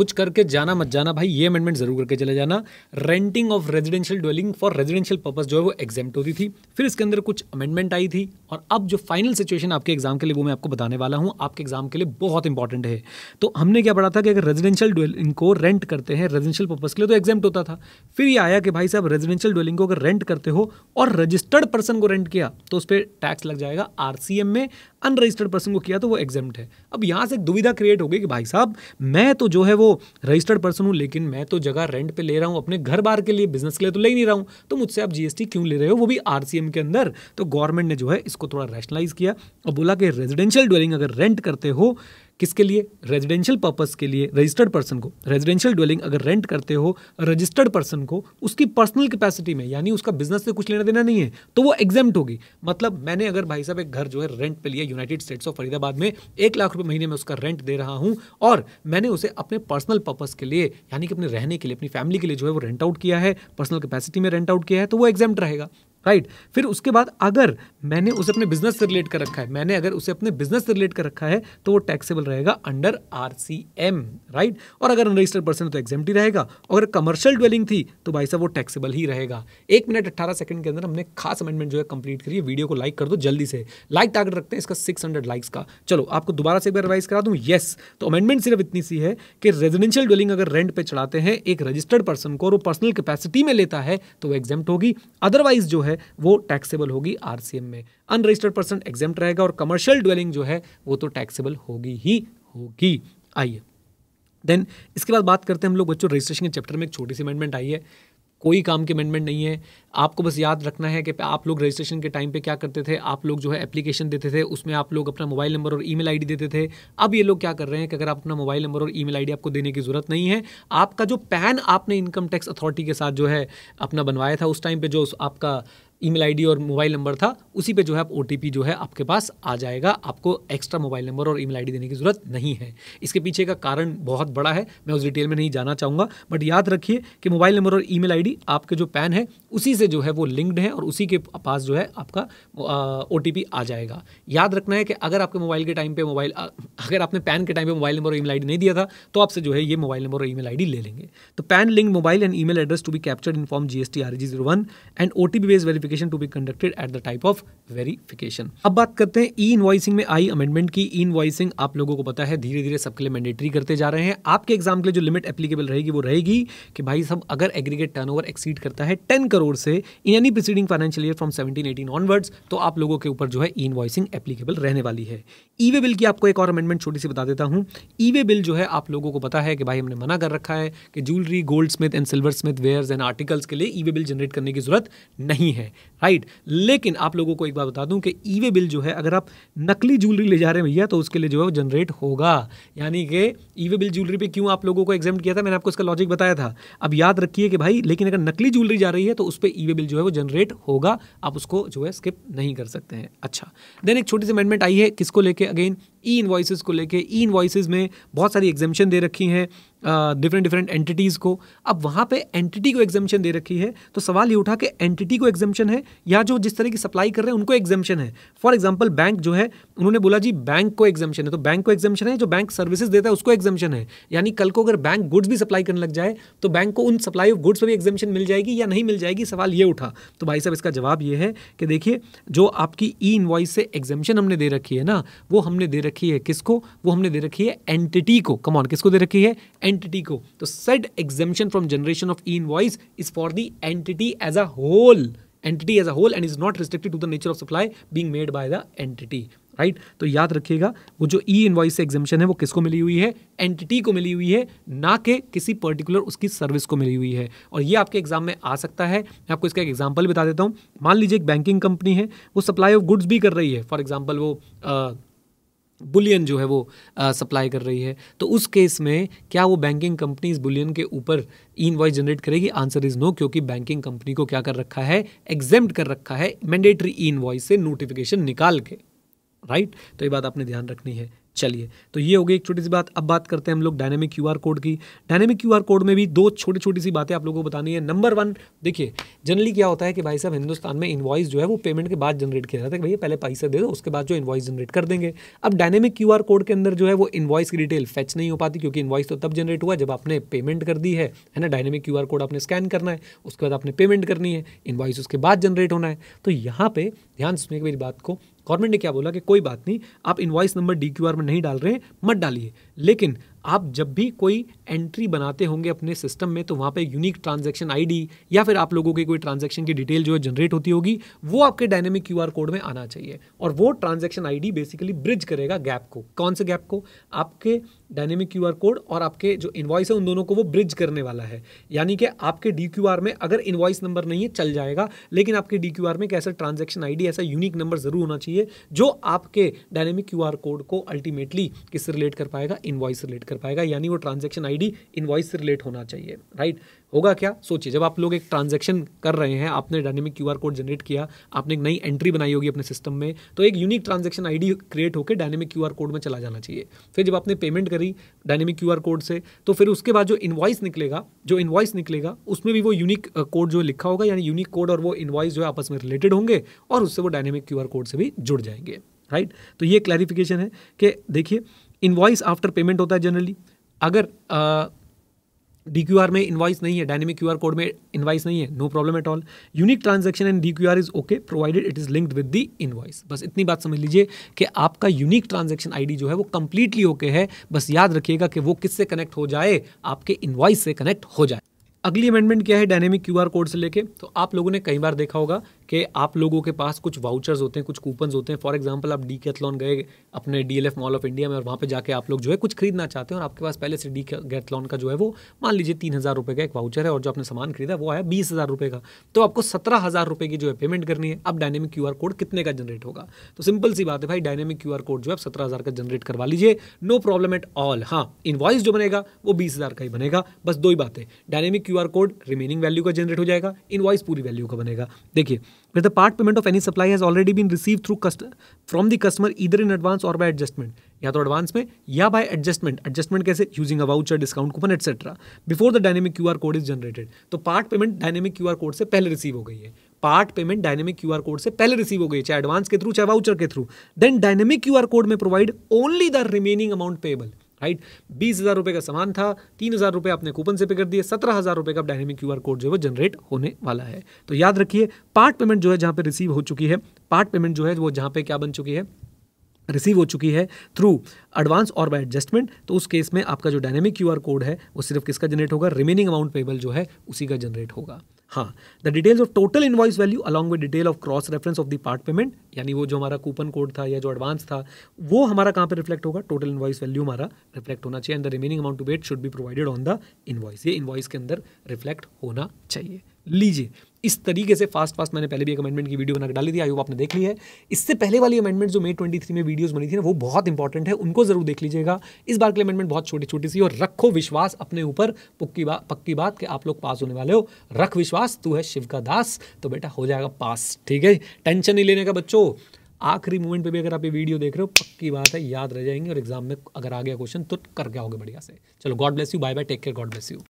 कुछ करके जाना मत जाना भाई ये अमेंडमेंट जरूर करके चले जाना renting of residential dwelling for residential purpose जो है वो एग्जाम होती थी फिर इसके अंदर कुछ अमेंडमेंट आई थी और अब जो फाइनल सिचुएशन आपके एग्जाम के लिए वो मैं आपको बताने वाला हूँ आपके एग्जाम के लिए बहुत इंपॉर्टेंट है तो हमने क्या पढ़ा था कि अगर रेजिडेंशियल ड्वेलिंग को रेंट करते हैं रेजिडेंशियल पर्पज के लिए तो एग्जाम होता था फिर ये आया कि भाई साहब रेजिडेंशियल ड्वेलिंग को अगर रेंट करते हो और रजिस्टर्ड पर्सन को रेंट किया तो उस पर टैक्स लग जाएगा आर में अनरजिस्टर्ड पर्सन को किया तो वो एग्जाम है अब यहाँ से एक दुविधा क्रिएट हो गई कि भाई साहब मैं तो जो है वो रजिस्टर्ड पर्सन हूँ लेकिन मैं तो जगह रेंट पे ले रहा हूँ अपने घर बार के लिए बिजनेस के लिए तो ले नहीं रहा हूँ तो मुझसे आप जीएसटी क्यों ले रहे हो वो भी आर के अंदर तो गवर्नमेंट ने जो है इसको थोड़ा रैशनलाइज किया और बोला कि रेजिडेंशियल ड्वेलिंग अगर रेंट करते हो किसके लिए रेजिडेंशियल पर्पज़ के लिए रजिस्टर्ड पर्सन को रेजिडेंशियल ड्वेलिंग अगर रेंट करते हो रजिस्टर्ड पर्सन को उसकी पर्सनल कैपेसिटी में यानी उसका बिजनेस से कुछ लेना देना नहीं है तो वो एग्जाम्ट होगी मतलब मैंने अगर भाई साहब एक घर जो है रेंट पर लिया यूनाइटेड स्टेट्स ऑफ फरीदाबाद में एक लाख रुपये महीने में उसका रेंट दे रहा हूँ और मैंने उसे अपने पर्सनल पर्पज़ के लिए यानी कि अपने रहने के लिए अपनी फैमिली के लिए जो है वो रेंट आउट किया है पर्सनल कैपेसिटी में रेंट आउट किया है तो वो एग्जेम्ट रहेगा राइट right. फिर उसके बाद अगर मैंने उसे अपने बिजनेस से रिलेट कर रखा है मैंने अगर उसे अपने बिजनेस से रिलेट कर रखा है तो वो टैक्सेबल रहेगा under R C M right और अगर अनरजिस्टर्ड पर्सन तो एग्जाम ही रहेगा और कमर्शियल ड्वेलिंग थी तो भाई साहब वो टैक्सेबल ही रहेगा एक मिनट अट्ठारह सेकंड के अंदर हमने खास अमेंडमेंट जो है कंप्लीट करिए वीडियो को लाइक कर दो जल्दी से लाइक टारगेट रखते हैं इसका सिक्स लाइक्स का चलो आपको दोबारा से एक बार रिवाइज करा दूँ येस तो अमेंडमेंट सिर्फ इतनी सी है कि रेजिडेंशियल ड्वेलिंग अगर रेंट पर चढ़ाते हैं एक रजिस्टर्ड पर्सन को और वो पर्सनल कैपेसिटी में लेता है तो वो एग्जाम होगी अदरवाइज जो है है वो टैक्सेबल होगी आर में अनरजिस्टर्ड पर्सन एग्जाम रहेगा और कमर्शियल ड्वेलिंग जो है वो तो टैक्सेबल होगी ही होगी आइए देन इसके बाद बात करते हैं हम लोग बच्चों रजिस्ट्रेशन के चैप्टर में एक छोटी सी अमेंडमेंट आई है कोई काम की अमेंडमेंट नहीं है आपको बस याद रखना है कि आप लोग रजिस्ट्रेशन के टाइम पे क्या करते थे आप लोग जो है एप्लीकेशन देते थे उसमें आप लोग अपना मोबाइल नंबर और ईमेल आईडी देते थे अब ये लोग क्या कर रहे हैं कि अगर आप अपना मोबाइल नंबर और ईमेल आईडी आपको देने की ज़रूरत नहीं है आपका जो पैन आपने इनकम टैक्स अथॉरिटी के साथ जो है अपना बनवाया था उस टाइम पर जो आपका ईमेल आईडी और मोबाइल नंबर था उसी पे जो है आप ओ जो है आपके पास आ जाएगा आपको एक्स्ट्रा मोबाइल नंबर और ईमेल आईडी देने की ज़रूरत नहीं है इसके पीछे का कारण बहुत बड़ा है मैं उस डिटेल में नहीं जाना चाहूँगा बट याद रखिए कि मोबाइल नंबर और ईमेल आईडी आपके जो पैन है उसी से जो है वो लिंक्ड है और उसी के पास जो है आपका ओ आ जाएगा याद रखना है कि अगर आपके मोबाइल के टाइम पर मोबाइल अगर आपने पैन के टाइम पर मोबाइल नंबर और ईमेल आईडी नहीं दिया था तो आपसे जो है ये मोबाइल नंबर और ईमेल आईडी ले लेंगे तो PAN link mobile and email address to be captured in form GST R G zero one and O T based verification verification to be conducted at the time of verification अब बात करते हैं ई invoicing में आई amendment की ई invoicing आप लोगों को पता है धीरे धीरे सबके लिए मैंडेटरी करते जा रहे हैं आपके एग्जाम के लिए जो लिमिट एप्लीकेबल रहेगी वो रहेगी कि भाई सब अगर एग्रीगेट टर्नओवर एक्सीड करता है टेन करोड़ से in any preceding financial year from seventeen eighteen onwards तो आप लोगों के ऊपर जो है ई इनवाइसिंग एप्लीकेबल रहने वाली है ई वे बिल की आपको एक और अमेंडमेंट छोटी सी बता देता हूँ ई वे बिल जो है आप लोगों को पता है कि भाई हमने मना कर रखा है कि jewellery gold smith and silver smith wares and articles के लिए ई वे बिल जनरेट करने की जरूरत नहीं है राइट लेकिन आप लोगों को एक बात बता दूं कि ईवे e बिल जो है अगर आप नकली ज्वेलरी ले जा रहे हैं भैया तो उसके लिए जो है वो जनरेट होगा यानी कि ईवे बिल ज्वेलरी पे क्यों आप लोगों को एग्जाम किया था मैंने आपको इसका लॉजिक बताया था अब याद रखिए कि भाई लेकिन अगर नकली ज्वेलरी जा रही है तो उस पर ईवे बिल जो है वो जनरेट होगा आप उसको जो है स्किप नहीं कर सकते हैं अच्छा देन एक छोटी सी अमेंडमेंट आई है किसको लेके अगेन ई इन्वाइसेस को लेके ई इन्वाइसेस में बहुत सारी एग्जामेशन दे रखी हैं डिफरेंट डिफरेंट एंटिटीज़ को अब वहाँ पे एंटिटी को एग्जामेशन दे रखी है तो सवाल ये उठा कि एंटिटी को एग्जामेशन है या जो जिस तरह की सप्लाई कर रहे हैं उनको एग्जामेशन है फॉर एग्जाम्पल बैंक जो है उन्होंने बोला जी बैंक को एग्जामेशन है तो बैंक को एग्जामेशन है जो बैंक सर्विसेज देता है उसको एग्जामेशन है यानी कल को अगर बैंक गुड्स भी सप्लाई करने लग जाए तो बैंक को उन सप्लाई ऑफ गुड्स पर भी एग्जामेशन मिल जाएगी या नहीं मिल जाएगी सवाल ये उठा तो भाई साहब इसका जवाब ये है कि देखिए जो आपकी ई इन्वाइस से एग्जामेशन हमने दे रखी है ना वो हमने दे रखी रखी है किसको वो हमने दे रखी है एंटिटी को कमॉन किसको दे रखी है एंटिटी को तो set exemption from generation of invoice is for the entity as a whole entity as a whole and is not restricted to the nature of supply being made by the entity right तो याद रखिएगा वो जो ई e invoice से एग्जामेशन है वो किसको मिली हुई है एंटिटी को मिली हुई है ना कि किसी पर्टिकुलर उसकी सर्विस को मिली हुई है और ये आपके एग्जाम में आ सकता है मैं आपको इसका एक एग्जाम्पल बता देता हूँ मान लीजिए एक बैंकिंग कंपनी है वो सप्लाई ऑफ गुड्स भी कर रही है फॉर एग्जाम्पल वो आ, बुलियन जो है वो सप्लाई कर रही है तो उस केस में क्या वो बैंकिंग कंपनी इस बुलियन के ऊपर इन वॉइस जनरेट करेगी आंसर इज नो क्योंकि बैंकिंग कंपनी को क्या कर रखा है एग्जेम्ट कर रखा है मैंडेटरी इन वॉइस से नोटिफिकेशन निकाल के राइट तो ये बात आपने ध्यान रखनी है चलिए तो ये हो गई एक छोटी सी बात अब बात करते हैं हम लोग डायनेमिक क्यू कोड की डायनेमिक क्यू कोड में भी दो छोटी छोटी सी बातें आप लोगों को बतानी है नंबर वन देखिए जनरली क्या होता है कि भाई साहब हिंदुस्तान में इन्वाइस जो है वो पेमेंट के बाद जनरेट किया जाता है भैया पहले पैसे दे दो उसके बाद जो इन्वाइस जनरेट कर देंगे अब डायनेमिक क्यू कोड के अंदर जो है वो इन्वाइस की डिटेल फैच नहीं हो पाती क्योंकि इन्वाइस तो तब जनरेट हुआ जब आपने पेमेंट कर दी है है ना डायनेमिक क्यू कोड आपने स्कैन करना है उसके बाद आपने पेमेंट करनी है इन्वाइस उसके बाद जनरेट होना है तो यहाँ पे ध्यान सुनिए मेरी बात को गवर्नमेंट ने क्या बोला कि कोई बात नहीं आप इन्वाइस नंबर डी में नहीं डाल रहे हैं मत डालिए लेकिन आप जब भी कोई एंट्री बनाते होंगे अपने सिस्टम में तो वहाँ पे यूनिक ट्रांजैक्शन आईडी या फिर आप लोगों की कोई ट्रांजैक्शन की डिटेल जो है जनरेट होती होगी वो आपके डायनेमिक क्यूआर कोड में आना चाहिए और वो ट्रांजैक्शन आईडी बेसिकली ब्रिज करेगा गैप को कौन से गैप को आपके डायनेमिक क्यू कोड और आपके जो इन्वाइस है उन दोनों को वो ब्रिज करने वाला है यानी कि आपके डी में अगर इन्वाइस नंबर नहीं है चल जाएगा लेकिन आपके डी में एक ऐसा ट्रांजेक्शन आई ऐसा यूनिक नंबर ज़रूर होना चाहिए जो आपके डायनेमिक क्यू कोड को अल्टीमेटली किससे रिलेट कर पाएगा इन्वाइस रिलेट कर पाएगा यानी वो ट्रांजेक्शन डी इनवॉइस से रिलेट होना चाहिए राइट होगा क्या सोचिए जब आप लोग एक ट्रांजेक्शन कर रहे हैं आपने डायनेमिक क्यू कोड जनरेट किया आपने एक नई एंट्री बनाई होगी अपने सिस्टम में तो एक यूनिक ट्रांजेक्शन आई क्रिएट होकर डायनेमिक क्यू कोड में चला जाना चाहिए फिर जब आपने पेमेंट करी डायनेमिक क्यू कोड से तो फिर उसके बाद जो इन्वाइस निकलेगा जो इन्वाइस निकलेगा उसमें भी वो यूनिक कोड जो लिखा होगा यानी यूनिक कोड और वो इन्वाइस जो है आपस में रिलेटेड होंगे और उससे वो डायनेमिक क्यू कोड से भी जुड़ जाएंगे राइट right? तो ये क्लैरिफिकेशन है कि देखिए इन्वाइस आफ्टर पेमेंट होता है जनरली अगर डी क्यू आर में इन्वाइस नहीं है डायनेमिक क्यू आर कोड में इन्वाइस नहीं है no problem at all unique transaction and D Q R is okay provided it is linked with the invoice बस इतनी बात समझ लीजिए कि आपका यूनिक ट्रांजेक्शन आई डी जो है वो कंप्लीटली ओके okay है बस याद रखिएगा कि वो किससे कनेक्ट हो जाए आपके इन्वाइस से कनेक्ट हो जाए अगली अमेंडमेंट क्या है डायनेमिक क्यू आर कोड से लेके तो आप लोगों ने कई बार देखा होगा कि आप लोगों के पास कुछ वाउचर्स होते हैं कुछ कूपन्स होते हैं फॉर एग्जाम्पल आप डी कैथलॉन गए अपने डी मॉल ऑफ इंडिया में और वहाँ पर जाकर आप लोग जो है कुछ खरीदना चाहते हैं और आपके पास पहले से डी कैथलॉन का जो है वो मान लीजिए तीन हज़ार रुपये का एक वाउचर है और जो आपने सामान खरीदा वो आया बीस हज़ार रुपये का तो आपको सत्रह हज़ार रुपये की जो है पेमेंट करनी है अब डायनेमिक क्यू कोड कितने का जनरेट होगा तो सिंपल सी बात है भाई डायनेमिक क्यू कोड जो है आप सत्रह हज़ार का जनरेट करवा लीजिए नो प्रॉब्लम एट ऑल हाँ इन्वॉइस जो बनेगा वो बीस हज़ार का ही बनेगा बस दो ही बातें dynamic Q code remaining value का जनरेट हो जाएगा वॉइस पूरी वैल्यू का बनेगा देखिए where the part payment of any supply has already been received through from the customer either in advance or by adjustment या तो एडवांस में या बाय एडजस्टमेंट एडजस्टमेंट कैसे using a voucher discount coupon etcetera before the dynamic Q code is generated तो part payment dynamic Q code से पहले receive हो गई है part payment dynamic Q code से पहले रिसीव हो गई चाहे एडवांस के थ्रू चाहे वाउचर के through then dynamic Q code में provide only the remaining amount payable right बीस हज़ार रुपए का सामान था तीन हज़ार रुपये आपने कूपन से पे कर दिए सत्रह हज़ार रुपए का डायनेमिक क्यू कोड जो है वो जनरेट होने वाला है तो याद रखिए पार्ट पेमेंट जो है जहां पर रिसीव हो चुकी है पार्ट पेमेंट जो है वो जहां पे क्या बन चुकी है रिसीव हो चुकी है थ्रू एडवांस और बाय एडजस्टमेंट तो उस केस में आपका जो डायनेमिक क्यू कोड है वो सिर्फ किसका जनरेट होगा रिमेनिंग अमाउंट पेबल जो है उसी का जनरेट होगा हाँ the details of total invoice value along with detail of cross reference of the part payment यानी वो जो हमारा कूपन कोड था या जो एडवांस था वो हमारा कहाँ पे रिफ्लेक्ट होगा टोटल इन्वाइस वैल्यू हमारा रिफ्लेक्ट होना चाहिए and the remaining amount to bet should be provided on the invoice ये इन्वाइस के अंदर रिफ्लेक्ट होना चाहिए लीजिए इस तरीके से फास्ट फास्ट मैंने पहले भी एक अमेंडमेंट की वीडियो बनाकर डाली थी आई होप आपने देख ली है इससे पहले वाली अमेंडमेंट जो मे ट्वेंटी थ्री में वीडियोस बनी थी ना वो बहुत इंपॉर्टेंट है उनको जरूर देख लीजिएगा इस बार की अमेंडमेंट बहुत छोटी छोटी सी और रखो विश्वास अपने ऊपर पक्की बात पक्की बात कि आप लोग पास होने वाले हो रख विश्वास तू है शिव का दास तो बेटा हो जाएगा पास ठीक है टेंशन नहीं लेने का बच्चों आखिरी मोमेंट पे भी अगर आप ये वीडियो देख रहे हो पक्की बात है याद रह जाएंगे और एग्जाम में अगर आ गया क्वेश्चन तो कर गया आओगे बढ़िया से चलो God bless you bye bye take care God bless you